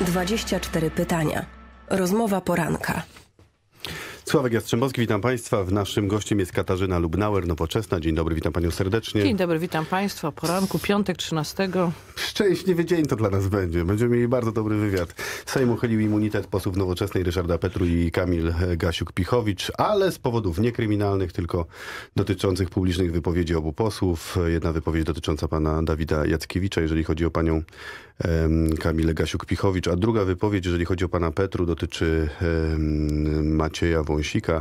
24 pytania. Rozmowa poranka. Sławek Jastrzębowski, witam Państwa. W naszym gościem jest Katarzyna Lubnauer, Nowoczesna. Dzień dobry, witam Panią serdecznie. Dzień dobry, witam Państwa. Poranku, piątek 13. Szczęśliwy dzień to dla nas będzie. Będziemy mieli bardzo dobry wywiad. Sejm uchylił immunitet posłów Nowoczesnej Ryszarda Petru i Kamil Gasiuk-Pichowicz, ale z powodów niekryminalnych, tylko dotyczących publicznych wypowiedzi obu posłów. Jedna wypowiedź dotycząca pana Dawida Jackiewicza, jeżeli chodzi o panią Kamil Gasiuk-Pichowicz. A druga wypowiedź, jeżeli chodzi o pana Petru, dotyczy Macieja Wąsika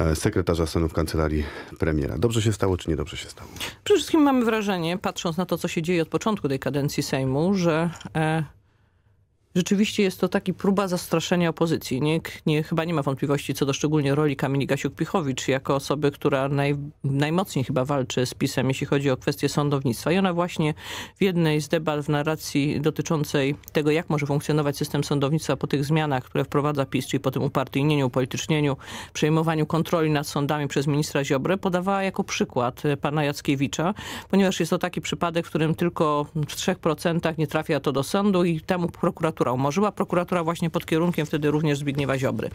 e, sekretarza stanu w kancelarii premiera. Dobrze się stało, czy niedobrze się stało? Przede wszystkim mamy wrażenie, patrząc na to, co się dzieje od początku tej kadencji Sejmu, że e, Rzeczywiście jest to taki próba zastraszenia opozycji. Nie, nie, chyba nie ma wątpliwości co do szczególnie roli Kamili Gasiuk-Pichowicz jako osoby, która naj, najmocniej chyba walczy z PiSem, jeśli chodzi o kwestie sądownictwa. I ona właśnie w jednej z debat w narracji dotyczącej tego, jak może funkcjonować system sądownictwa po tych zmianach, które wprowadza PiS, czyli po tym upartyjnieniu, upolitycznieniu, przejmowaniu kontroli nad sądami przez ministra Ziobrę, podawała jako przykład e, pana Jackiewicza, ponieważ jest to taki przypadek, w którym tylko w 3% nie trafia to do sądu i temu prokuratura prokuratura Prokuratura właśnie pod kierunkiem wtedy również Zbigniewa Ziobry.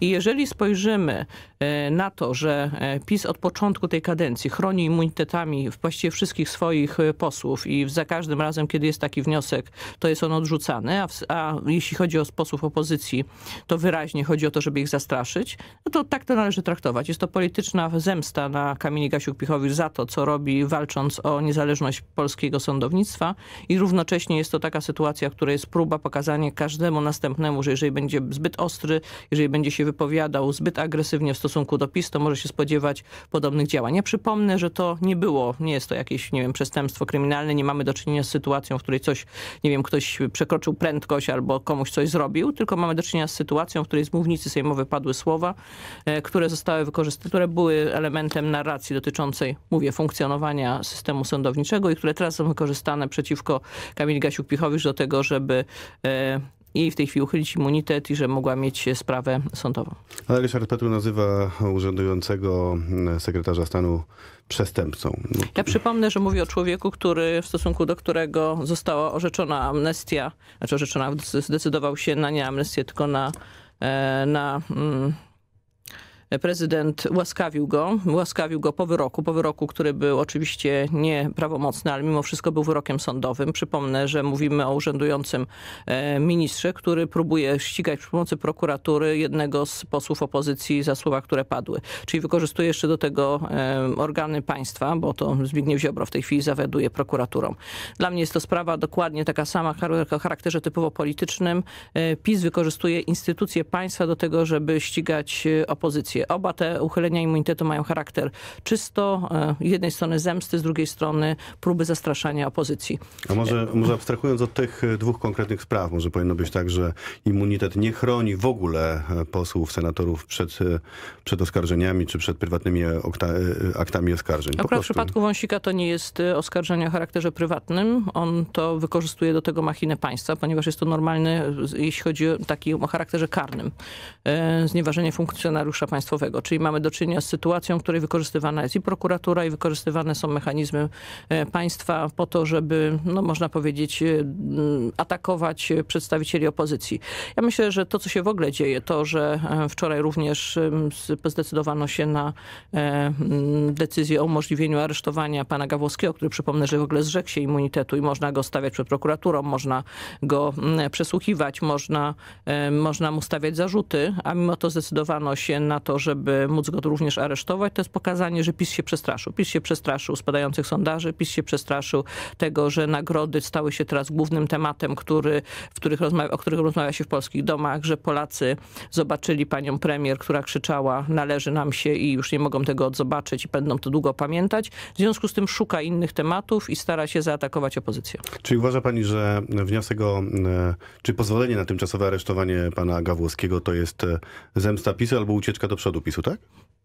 I jeżeli spojrzymy e, na to, że e, PiS od początku tej kadencji chroni immunitetami właściwie wszystkich swoich e, posłów i za każdym razem, kiedy jest taki wniosek, to jest on odrzucany, a, w, a jeśli chodzi o posłów opozycji, to wyraźnie chodzi o to, żeby ich zastraszyć, no to tak to należy traktować. Jest to polityczna zemsta na Kamili Gasiuk-Pichowicz za to, co robi walcząc o niezależność polskiego sądownictwa i równocześnie jest to taka sytuacja, która jest próba pokazania przekazanie każdemu następnemu, że jeżeli będzie zbyt ostry, jeżeli będzie się wypowiadał zbyt agresywnie w stosunku do PiS, to może się spodziewać podobnych działań. Ja przypomnę, że to nie było, nie jest to jakieś, nie wiem, przestępstwo kryminalne, nie mamy do czynienia z sytuacją, w której coś, nie wiem, ktoś przekroczył prędkość albo komuś coś zrobił, tylko mamy do czynienia z sytuacją, w której z mównicy sejmowej padły słowa, e, które zostały wykorzystane, które były elementem narracji dotyczącej, mówię, funkcjonowania systemu sądowniczego i które teraz są wykorzystane przeciwko Kamili Gasiuk-Pichowicz do tego, żeby e, i w tej chwili uchylić immunitet i że mogła mieć sprawę sądową. Ale Ryszard Petru nazywa urzędującego mm, sekretarza stanu przestępcą. Ja przypomnę, że mówię o człowieku, który w stosunku do którego została orzeczona amnestia, znaczy orzeczona, zdecydował się na nie amnestię, tylko na, e, na mm, prezydent łaskawił go, łaskawił go po wyroku, po wyroku, który był oczywiście nieprawomocny, ale mimo wszystko był wyrokiem sądowym. Przypomnę, że mówimy o urzędującym e, ministrze, który próbuje ścigać przy pomocy prokuratury jednego z posłów opozycji za słowa, które padły. Czyli wykorzystuje jeszcze do tego e, organy państwa, bo to Zbigniew Ziobro w tej chwili zawiaduje prokuraturą. Dla mnie jest to sprawa dokładnie taka sama o charakterze typowo politycznym. E, PiS wykorzystuje instytucje państwa do tego, żeby ścigać opozycję Oba te uchylenia immunitetu mają charakter czysto e, jednej strony zemsty, z drugiej strony próby zastraszania opozycji. A może, może abstrahując od tych e, dwóch konkretnych spraw, może powinno być tak, że immunitet nie chroni w ogóle e, posłów, senatorów przed, przed oskarżeniami czy przed prywatnymi aktami oskarżeń. Po Akurat w przypadku Wąsika to nie jest oskarżenie o charakterze prywatnym. On to wykorzystuje do tego machinę państwa, ponieważ jest to normalny, jeśli chodzi o taki o charakterze karnym, znieważenie funkcjonariusza państwa państwowego. Czyli mamy do czynienia z sytuacją, w której wykorzystywana jest i prokuratura, i wykorzystywane są mechanizmy e, państwa po to, żeby, no, można powiedzieć, e, atakować przedstawicieli opozycji. Ja myślę, że to, co się w ogóle dzieje, to, że e, wczoraj również zdecydowano się na decyzję o umożliwieniu aresztowania pana Gawłowskiego, który przypomnę, że w ogóle zrzekł się immunitetu i można go stawiać przed prokuraturą, można go przesłuchiwać, można, można mu stawiać zarzuty, a mimo to zdecydowano się na to, to, żeby móc go również aresztować, to jest pokazanie, że PiS się przestraszył. PiS się przestraszył spadających sondaży, PiS się przestraszył tego, że nagrody stały się teraz głównym tematem, który, w których rozmawia, o których rozmawia się w polskich domach, że Polacy zobaczyli panią premier, która krzyczała należy nam się i już nie mogą tego odzobaczyć i będą to długo pamiętać. W związku z tym szuka innych tematów i stara się zaatakować opozycję. Czyli uważa pani, że wniosek o, e, czy pozwolenie na tymczasowe aresztowanie pana Gawłowskiego to jest e, zemsta PiSu albo ucieczka do przodu PiSu, tak?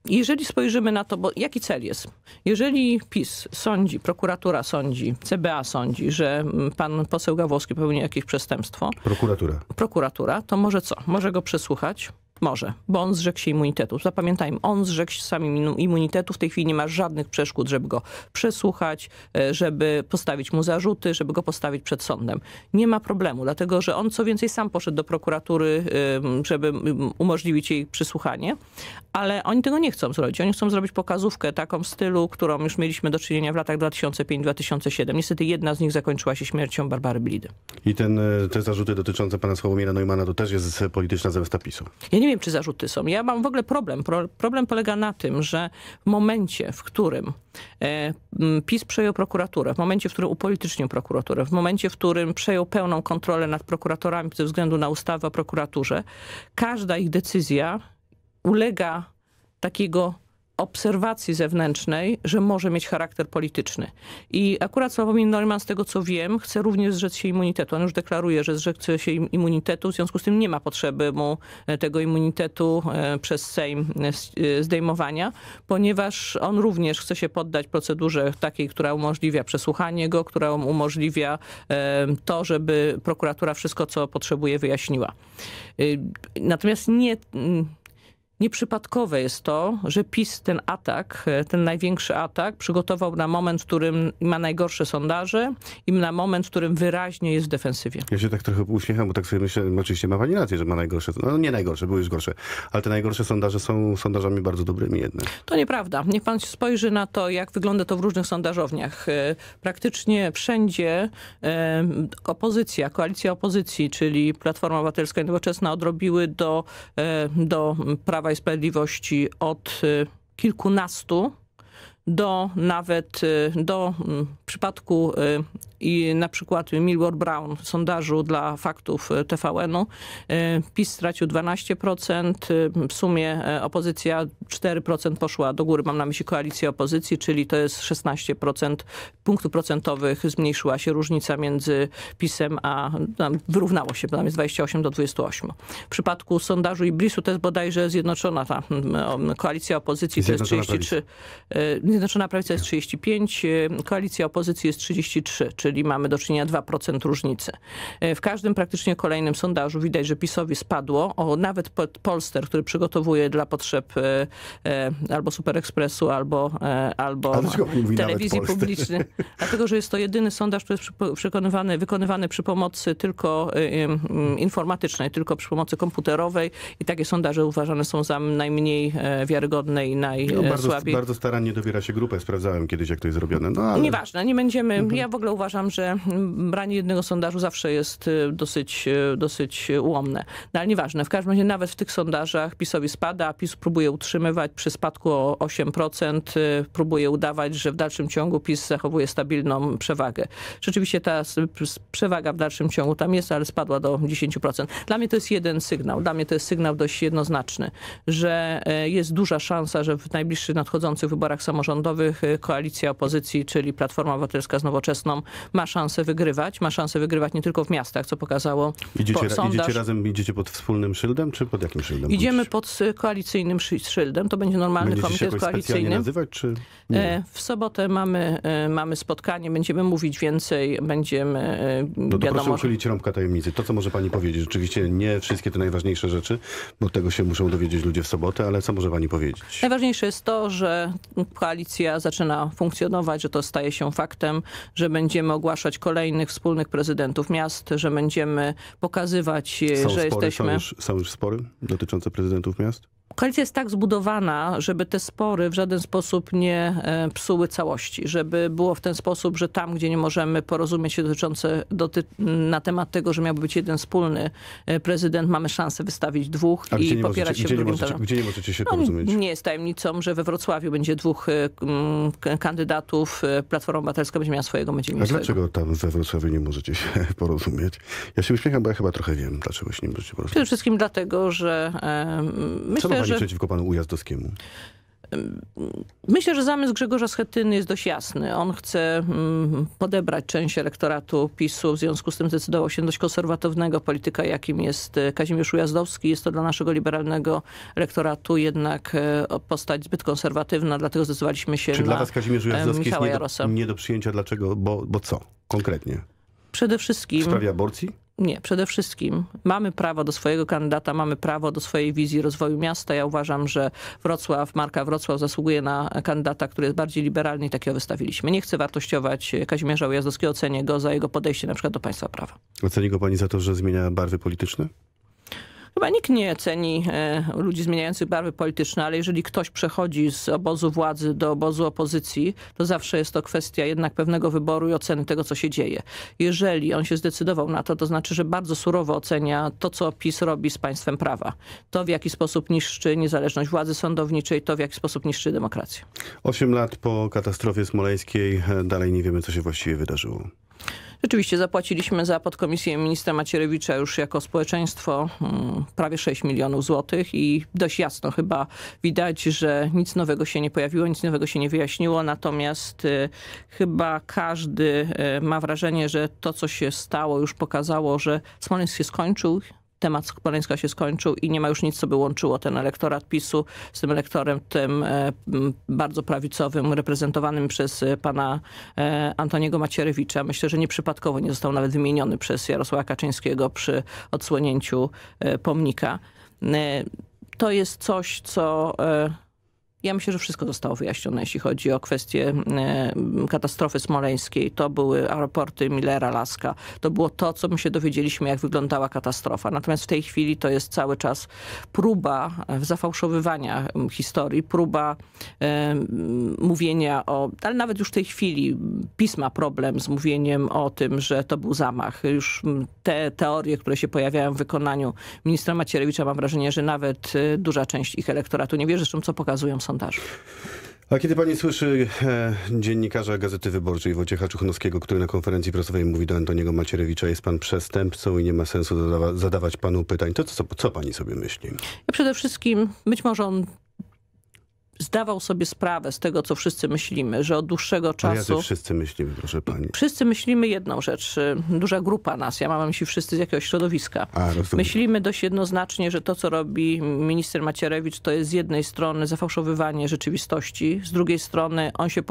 jeżeli spojrzymy na to, bo jaki cel jest? Jeżeli PiS sądzi, prokuratura sądzi, CBA sądzi, że mm, pan poseł Gawłowski popełnił jakieś przestępstwo. Prokuratura. Prokuratura, to może co? Może go przesłuchać, może, bo on zrzekł się immunitetu. Zapamiętajmy, on zrzekł się sam immunitetu. W tej chwili nie ma żadnych przeszkód, żeby go przesłuchać, e, żeby postawić mu zarzuty, żeby go postawić przed sądem. Nie ma problemu, dlatego że on co więcej sam poszedł do prokuratury, żeby umożliwić jej przysłuchanie, ale oni tego nie chcą zrobić. Oni chcą zrobić pokazówkę taką w stylu, którą już mieliśmy do czynienia w latach 2005-2007. Niestety jedna z nich zakończyła się śmiercią Barbary Blidy. I ten, te zarzuty dotyczące pana Sławomira Neumana to też jest polityczna zemsta PiSu. Ja nie wiem, czy zarzuty są. Ja mam w ogóle problem. Pro, problem polega na tym, że w momencie, w którym e, PiS przejął prokuraturę, w momencie, w którym upolitycznił prokuraturę, w momencie, w którym przejął pełną kontrolę nad prokuratorami ze względu na ustawę o prokuraturze, każda ich decyzja ulega takiego obserwacji zewnętrznej, że może mieć charakter polityczny. I akurat Sławomir Neumann, z tego co wiem, chce również zrzec się immunitetu. On już deklaruje, że zrzekł się immunitetu, w związku z tym nie ma potrzeby mu e, tego immunitetu e, przez Sejm e, zdejmowania, ponieważ on również chce się poddać procedurze takiej, która umożliwia przesłuchanie go, która um-, umożliwia to, żeby prokuratura wszystko, co potrzebuje, wyjaśniła. Y, natomiast nie mm, Nieprzypadkowe jest to, że PiS ten atak, e, ten największy atak przygotował na moment, w którym ma najgorsze sondaże i na moment, w którym wyraźnie jest w defensywie. Ja się tak trochę uśmiecham, bo tak sobie myślę, oczywiście ma pani rację, że ma najgorsze, no nie najgorsze, były już gorsze, ale te najgorsze sondaże są sondażami bardzo dobrymi jednak. To nieprawda. Niech pan spojrzy na to, jak wygląda to w różnych sondażowniach. E, praktycznie wszędzie e, opozycja, koalicja opozycji, czyli Platforma Obywatelska i Nowoczesna odrobiły do, do Prawa Prawa i Sprawiedliwości od y, kilkunastu do nawet y, do mm, przypadku y, i na przykład Milward Brown w sondażu dla faktów y, TVN-u PiS stracił 12%, w sumie opozycja 4% poszła do góry, mam na myśli koalicję opozycji, czyli to jest 16% punktów procentowych zmniejszyła się różnica między PiSem a tam, wyrównało się, tam jest 28 do 28. W przypadku sondażu i Brisu to jest bodajże zjednoczona ta mm, koalicja opozycji, to jest 33. Zjednoczona Prawica jest 35, e, koalicja opozycji jest 33, czyli mamy do czynienia 2% różnicy. E, w każdym praktycznie kolejnym sondażu widać, że PiSowi spadło, o nawet Polster, który przygotowuje dla potrzeb e, albo SuperEkspresu, albo, albo telewizji publicznej. Dlatego, że jest to jedyny sondaż, który jest wykonywany przy pomocy tylko informatycznej, tylko przy pomocy komputerowej i takie sondaże uważane są za najmniej wiarygodne i najsłabiej. No, bardzo, bardzo starannie dobiera się grupę sprawdzałem kiedyś, jak to jest zrobione. No, ale... Nieważne, nie będziemy. Mhm. Ja w ogóle uważam, że branie jednego sondażu zawsze jest y, dosyć, y, dosyć y, ułomne. No ale nieważne. W każdym razie nawet w tych sondażach PiSowi spada, PiS próbuje utrzymywać przy spadku o 8%, próbuje udawać, że w dalszym ciągu PiS zachowuje stabilną przewagę. Rzeczywiście ta przewaga w dalszym ciągu tam jest, ale spadła do 10%. Dla mnie to jest jeden sygnał. Dla mnie to jest sygnał dość jednoznaczny, że jest duża szansa, że w najbliższych nadchodzących wyborach samorządowych rządowych y, koalicja opozycji, czyli Platforma Obywatelska z Nowoczesną, ma szansę wygrywać. Ma szansę wygrywać nie tylko w miastach, co pokazało idziecie, sondaż. Idziecie razem, idziecie pod wspólnym szyldem, czy pod jakim szyldem? Idziemy pod y, koalicyjnym szyldem. To będzie normalny Będziecie komitet się koalicyjny. Nazywać, czy nie? E, w sobotę mamy, e, mamy spotkanie, będziemy mówić więcej, będziemy e, no to wiadomo... proszę uchylić rąbka tajemnicy. To, co może pani powiedzieć, rzeczywiście nie wszystkie te najważniejsze rzeczy, bo tego się muszą dowiedzieć ludzie w sobotę, ale co może pani powiedzieć? Najważniejsze jest to, że koalicja koalicja zaczyna funkcjonować, że to staje się faktem, że będziemy ogłaszać kolejnych wspólnych prezydentów miast, że będziemy pokazywać, są e, że spory, jesteśmy... Są już, są już spory dotyczące prezydentów miast? koalicja jest tak zbudowana, żeby te spory w żaden sposób nie e, psuły całości, żeby było w ten sposób, że tam, gdzie nie możemy porozumieć się dotyczące doty na temat tego, że miałby być jeden wspólny e, prezydent, mamy szansę wystawić dwóch A i popierać możecie, się gdzie w drugim możecie, Gdzie nie możecie się no, porozumieć? No, nie jest tajemnicą, że we Wrocławiu będzie dwóch e, kandydatów. Platforma Obywatelska będzie miała swojego, będzie miała A swojego. dlaczego tam we Wrocławiu nie możecie się porozumieć? Ja się uśmiecham, bo ja chyba trochę wiem, dlaczego się nie możecie porozumieć. Przede wszystkim dlatego, że e, myślę, pani że... przeciwko panu Ujazdowskiemu? Myślę, że zamysł Grzegorza Schetyny jest dość jasny. On chce mm, podebrać część elektoratu PiSu, w związku z tym zdecydował się dość konserwatywnego polityka, jakim jest e, Kazimierz Ujazdowski. Jest to dla naszego liberalnego elektoratu jednak e, postać zbyt konserwatywna, dlatego zdecydowaliśmy się Czy na dla was Kazimierz Ujazdowski jest nie do, nie do, przyjęcia? Dlaczego? Bo, bo co konkretnie? Przede wszystkim... W sprawie aborcji? Nie, przede wszystkim mamy prawo do swojego kandydata, mamy prawo do swojej wizji rozwoju miasta. Ja uważam, że Wrocław, marka Wrocław zasługuje na kandydata, który jest bardziej liberalny i takiego wystawiliśmy. Nie chcę wartościować Kazimierza Ujazdowskiego, cenię go za jego podejście na przykład do państwa prawa. Oceni go pani za to, że zmienia barwy polityczne? Chyba nikt nie ceni e, ludzi zmieniających barwy polityczne, ale jeżeli ktoś przechodzi z obozu władzy do obozu opozycji, to zawsze jest to kwestia jednak pewnego wyboru i oceny tego, co się dzieje. Jeżeli on się zdecydował na to, to znaczy, że bardzo surowo ocenia to, co PiS robi z państwem prawa. To, w jaki sposób niszczy niezależność władzy sądowniczej, to, w jaki sposób niszczy demokrację. Osiem lat po katastrofie smoleńskiej e, dalej nie wiemy, co się właściwie wydarzyło. Rzeczywiście zapłaciliśmy za podkomisję ministra Macierewicza już jako społeczeństwo mm, prawie 6 milionów złotych i dość jasno chyba widać, że nic nowego się nie pojawiło, nic nowego się nie wyjaśniło, natomiast y, chyba każdy y, ma wrażenie, że to co się stało już pokazało, że Smoleńsk się skończył, temat Skopaleńska się skończył i nie ma już nic, co by łączyło ten elektorat PiSu z tym elektorem tym e, bardzo prawicowym, reprezentowanym przez e, pana e, Antoniego Macierewicza. Myślę, że nieprzypadkowo nie został nawet wymieniony przez Jarosława Kaczyńskiego przy odsłonięciu pomnika. To jest coś, co ja myślę, że wszystko zostało wyjaśnione, jeśli chodzi o kwestię e, katastrofy smoleńskiej. To były aeroporty Millera, Laska. To było to, co my się dowiedzieliśmy, jak wyglądała katastrofa. Natomiast w tej chwili to jest cały czas próba e, zafałszowywania historii, próba e, mówienia o... Ale nawet już w tej chwili pisma problem z mówieniem o tym, że to był zamach. Już te teorie, które się pojawiają w wykonaniu ministra Macierewicza, mam wrażenie, że nawet e, duża część ich elektoratu nie wie, zresztą co pokazują są sondażu. A kiedy pani słyszy e, dziennikarza Gazety Wyborczej Wojciecha Czuchnowskiego, który na konferencji prasowej mówi do Antoniego Macierewicza, jest pan przestępcą i nie ma sensu zadawa zadawać panu pytań, to co, co, co pani sobie myśli? Ja przede wszystkim, być może on zdawał sobie sprawę z tego, co wszyscy myślimy, że od dłuższego czasu... Ale wszyscy myślimy, proszę pani. Wszyscy myślimy jedną rzecz. Y, duża grupa nas, ja mam na myśli wszyscy z jakiegoś środowiska. A, myślimy dość jednoznacznie, że to, co robi minister Macierewicz, to jest z jednej strony zafałszowywanie rzeczywistości, z drugiej strony on się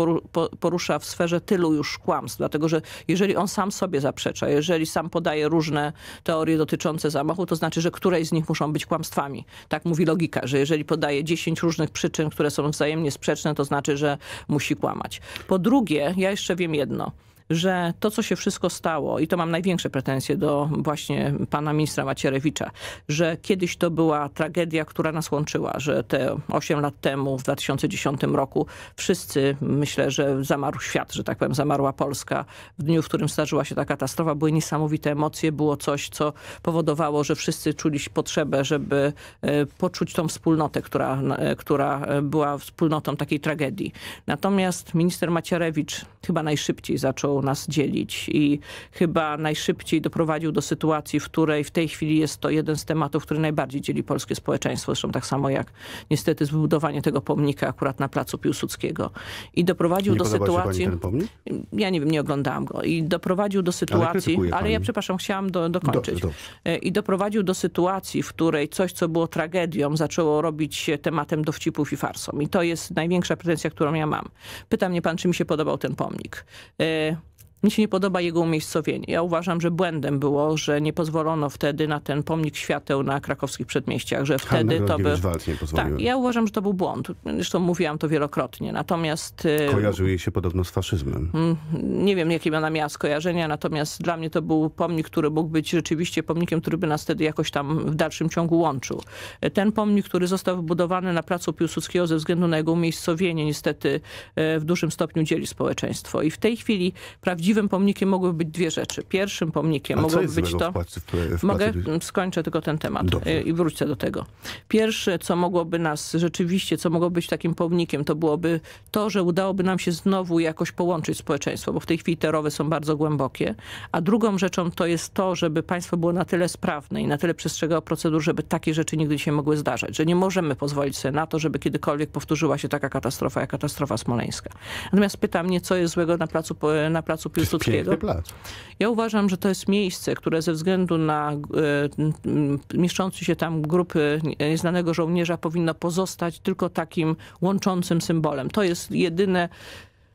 porusza w sferze tylu już kłamstw, dlatego że jeżeli on sam sobie zaprzecza, jeżeli sam podaje różne teorie dotyczące zamachu, to znaczy, że któreś z nich muszą być kłamstwami. Tak mówi logika, że jeżeli podaje 10 różnych przyczyn, które są są wzajemnie sprzeczne, to znaczy, że musi kłamać. Po drugie, ja jeszcze wiem jedno że to, co się wszystko stało, i to mam największe pretensje do właśnie pana ministra Macierewicza, że kiedyś to była tragedia, która nas łączyła, że te 8 lat temu, w 2010 roku, wszyscy, myślę, że zamarł świat, że tak powiem, zamarła Polska. W dniu, w którym zdarzyła się ta katastrofa, były niesamowite emocje, było coś, co powodowało, że wszyscy czuli potrzebę, żeby e, poczuć tą wspólnotę, która, e, która e, była wspólnotą takiej tragedii. Natomiast minister Macierewicz chyba najszybciej zaczął nas dzielić i chyba najszybciej doprowadził do sytuacji, w której w tej chwili jest to jeden z tematów, który najbardziej dzieli polskie społeczeństwo. Zresztą tak samo jak niestety zbudowanie tego pomnika akurat na placu Piłsudskiego. I doprowadził nie do sytuacji... Pani ten pomnik? Ja nie wiem, nie oglądałam go. I doprowadził do sytuacji... Ale, ale ja przepraszam, chciałam do, dokończyć. Dobrze, dobrze. E, I doprowadził do sytuacji, w której coś, co było tragedią, zaczęło robić się tematem dowcipów i farsą. I to jest największa pretensja, którą ja mam. Pyta mnie pan, czy mi się podobał ten pomnik pomnik. E, mi się nie podoba jego umiejscowienie. Ja uważam, że błędem było, że nie pozwolono wtedy na ten pomnik świateł na krakowskich przedmieściach, że wtedy Hanna to by... Tak, ja uważam, że to był błąd. Zresztą mówiłam to wielokrotnie. Natomiast... Y, Kojarzył jej się podobno z faszyzmem. Mm, nie wiem, jakie ona miała skojarzenia, natomiast dla mnie to był pomnik, który mógł być rzeczywiście pomnikiem, który by nas wtedy jakoś tam w dalszym ciągu łączył. Ten pomnik, który został wybudowany na placu Piłsudskiego ze względu na jego umiejscowienie, niestety e, w dużym stopniu dzieli społeczeństwo. I w tej chwili prawdziwie prawdziwym pomnikiem mogłyby być dwie rzeczy. Pierwszym pomnikiem A mogłoby być to... W w Mogę, skończę tylko ten temat Dobrze. Y, i wrócę do tego. Pierwsze, co mogłoby nas rzeczywiście, co mogłoby być takim pomnikiem, to byłoby to, że udałoby nam się znowu jakoś połączyć społeczeństwo, bo w tej chwili te rowy są bardzo głębokie. A drugą rzeczą to jest to, żeby państwo było na tyle sprawne i na tyle przestrzegało procedur, żeby takie rzeczy nigdy się mogły zdarzać. Że nie możemy pozwolić sobie na to, żeby kiedykolwiek powtórzyła się taka katastrofa, jak katastrofa smoleńska. Natomiast pyta mnie, co jest złego na placu, na placu Piłsudskiego. Ja uważam, że to jest miejsce, które ze względu na e, mieszczący się tam grupy nieznanego żołnierza powinno pozostać tylko takim łączącym symbolem. To jest jedyne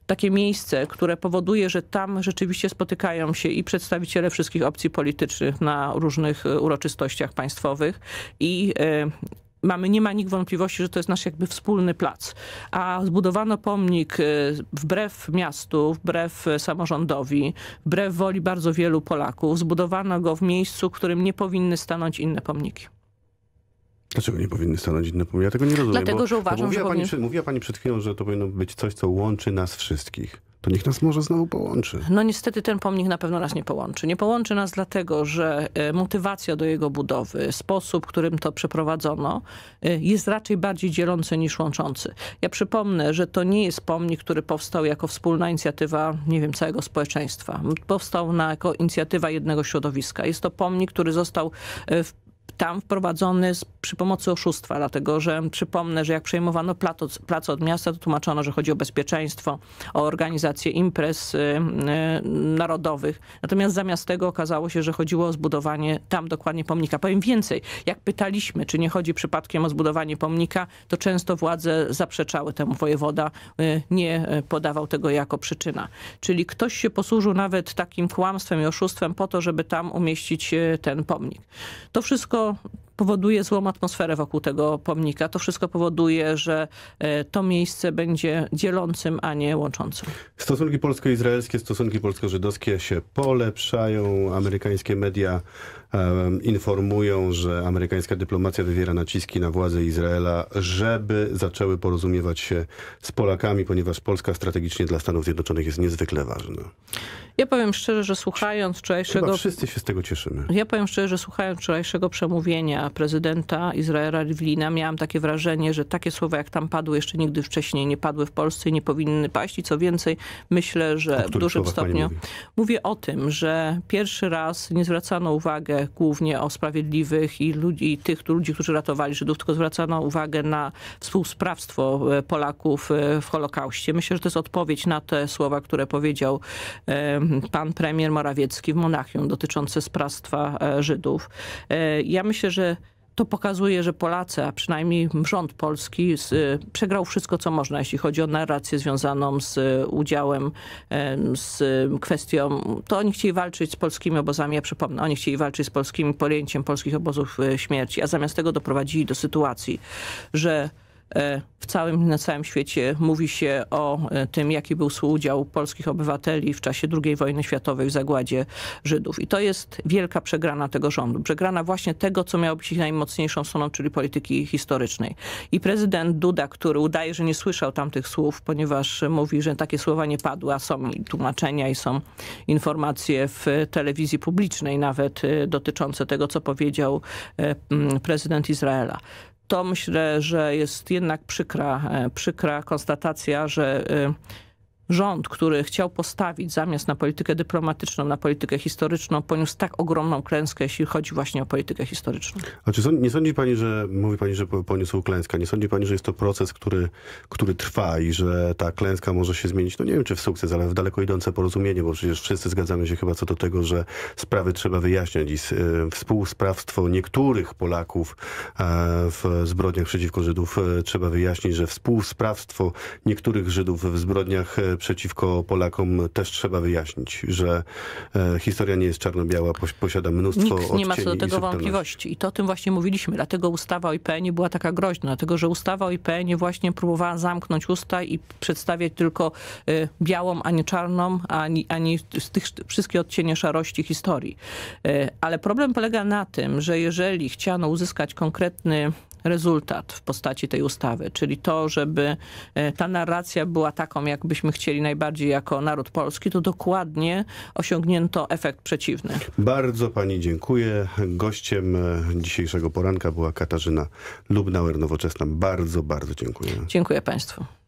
takie miejsce, które powoduje, że tam rzeczywiście spotykają się i przedstawiciele wszystkich opcji politycznych na różnych e, uroczystościach państwowych i e, mamy, nie ma nikt wątpliwości, że to jest nasz jakby wspólny plac. A zbudowano pomnik y, wbrew miastu, wbrew y, samorządowi, wbrew woli bardzo wielu Polaków. Zbudowano go w miejscu, w którym nie powinny stanąć inne pomniki. Dlaczego nie powinny stanąć inne pomniki? Ja tego nie rozumiem. Dlatego, bo, że uważam, bo mówiła że powinien... pani, Mówiła pani przed chwilą, że to powinno być coś, co łączy nas wszystkich to niech nas może znowu połączy. No niestety ten pomnik na pewno nas nie połączy. Nie połączy nas dlatego, że e, motywacja do jego budowy, sposób, którym to przeprowadzono, e, jest raczej bardziej dzielący niż łączący. Ja przypomnę, że to nie jest pomnik, który powstał jako wspólna inicjatywa, nie wiem, całego społeczeństwa. Powstał na, jako inicjatywa jednego środowiska. Jest to pomnik, który został e, w tam wprowadzony z, przy pomocy oszustwa, dlatego że przypomnę, że jak przejmowano plac od, plac od miasta, to tłumaczono, że chodzi o bezpieczeństwo, o organizację imprez y, y, narodowych. Natomiast zamiast tego okazało się, że chodziło o zbudowanie tam dokładnie pomnika. Powiem więcej, jak pytaliśmy, czy nie chodzi przypadkiem o zbudowanie pomnika, to często władze zaprzeczały temu. Wojewoda y, nie y, podawał tego jako przyczyna. Czyli ktoś się posłużył nawet takim kłamstwem i oszustwem po to, żeby tam umieścić y, ten pomnik. To wszystko powoduje złą atmosferę wokół tego pomnika. To wszystko powoduje, że e, to miejsce będzie dzielącym, a nie łączącym. Stosunki polsko-izraelskie, stosunki polsko-żydowskie się polepszają. Amerykańskie media informują, że amerykańska dyplomacja wywiera naciski na władze Izraela, żeby zaczęły porozumiewać się z Polakami, ponieważ Polska strategicznie dla Stanów Zjednoczonych jest niezwykle ważna. Ja powiem szczerze, że słuchając wczorajszego... Chyba wszyscy się z tego cieszymy. Ja powiem szczerze, że słuchając wczorajszego przemówienia prezydenta Izraela Rivlina, miałam takie wrażenie, że takie słowa jak tam padły jeszcze nigdy wcześniej nie padły w Polsce i nie powinny paść. I co więcej, myślę, że w dużym stopniu... Mówię o tym, że pierwszy raz nie zwracano uwagi głównie o sprawiedliwych i ludzi, tych ludzi, którzy ratowali Żydów, tylko zwracano uwagę na współsprawstwo e, Polaków e, w Holokauście. Myślę, że to jest odpowiedź na te słowa, które powiedział e, pan premier Morawiecki w Monachium dotyczące sprawstwa Żydów. Ja myślę, że to pokazuje, że Polacy, a przynajmniej rząd polski y, przegrał wszystko, co można, jeśli chodzi o narrację związaną z y, udziałem, y, z kwestią, to oni chcieli walczyć z polskimi obozami, ja przypomnę, oni chcieli walczyć z polskim pojęciem polskich obozów śmierci, a zamiast tego doprowadzili do sytuacji, że E, w całym, na całym świecie mówi się o e, tym, jaki był współudział polskich obywateli w czasie II wojny światowej w zagładzie Żydów. I to jest wielka przegrana tego rządu. Przegrana właśnie tego, co miało być ich najmocniejszą stroną, czyli polityki historycznej. I prezydent Duda, który udaje, że nie słyszał tamtych słów, ponieważ mówi, że takie słowa nie padły, a są tłumaczenia i są informacje w telewizji publicznej nawet e, dotyczące tego, co powiedział prezydent Izraela to myślę, że jest jednak przykra, e, przykra konstatacja, że e, rząd, który chciał postawić zamiast na politykę dyplomatyczną, na politykę historyczną, poniósł tak ogromną klęskę, jeśli chodzi właśnie o politykę historyczną. A czy nie sądzi pani, że, mówi pani, że poniósł klęskę, nie sądzi pani, że jest to proces, który, który trwa i że ta klęska może się zmienić, no nie wiem czy w sukces, ale w daleko idące porozumienie, bo przecież wszyscy zgadzamy się chyba co do tego, że sprawy trzeba wyjaśniać i y, współsprawstwo niektórych Polaków e, w zbrodniach przeciwko Żydów e, trzeba wyjaśnić, że współsprawstwo niektórych Żydów w zbrodniach e, przeciwko Polakom też trzeba wyjaśnić, że e, historia nie jest czarno-biała, posiada mnóstwo Nikt nie ma co do tego i wątpliwości i to o tym właśnie mówiliśmy, dlatego ustawa o ipn nie była taka groźna, dlatego że ustawa o ipn właśnie próbowała zamknąć usta i przedstawiać tylko e, białą, a nie czarną, ani, ani z tych wszystkie odcienie szarości historii. E, ale problem polega na tym, że jeżeli chciano uzyskać konkretny rezultat w postaci tej ustawy, czyli to, żeby e, ta narracja była taką, jakbyśmy chcieli najbardziej jako naród polski, to dokładnie osiągnięto efekt przeciwny. Bardzo pani dziękuję. Gościem e, dzisiejszego poranka była Katarzyna Lubnauer, Nowoczesna. Bardzo, bardzo dziękuję. Dziękuję państwu.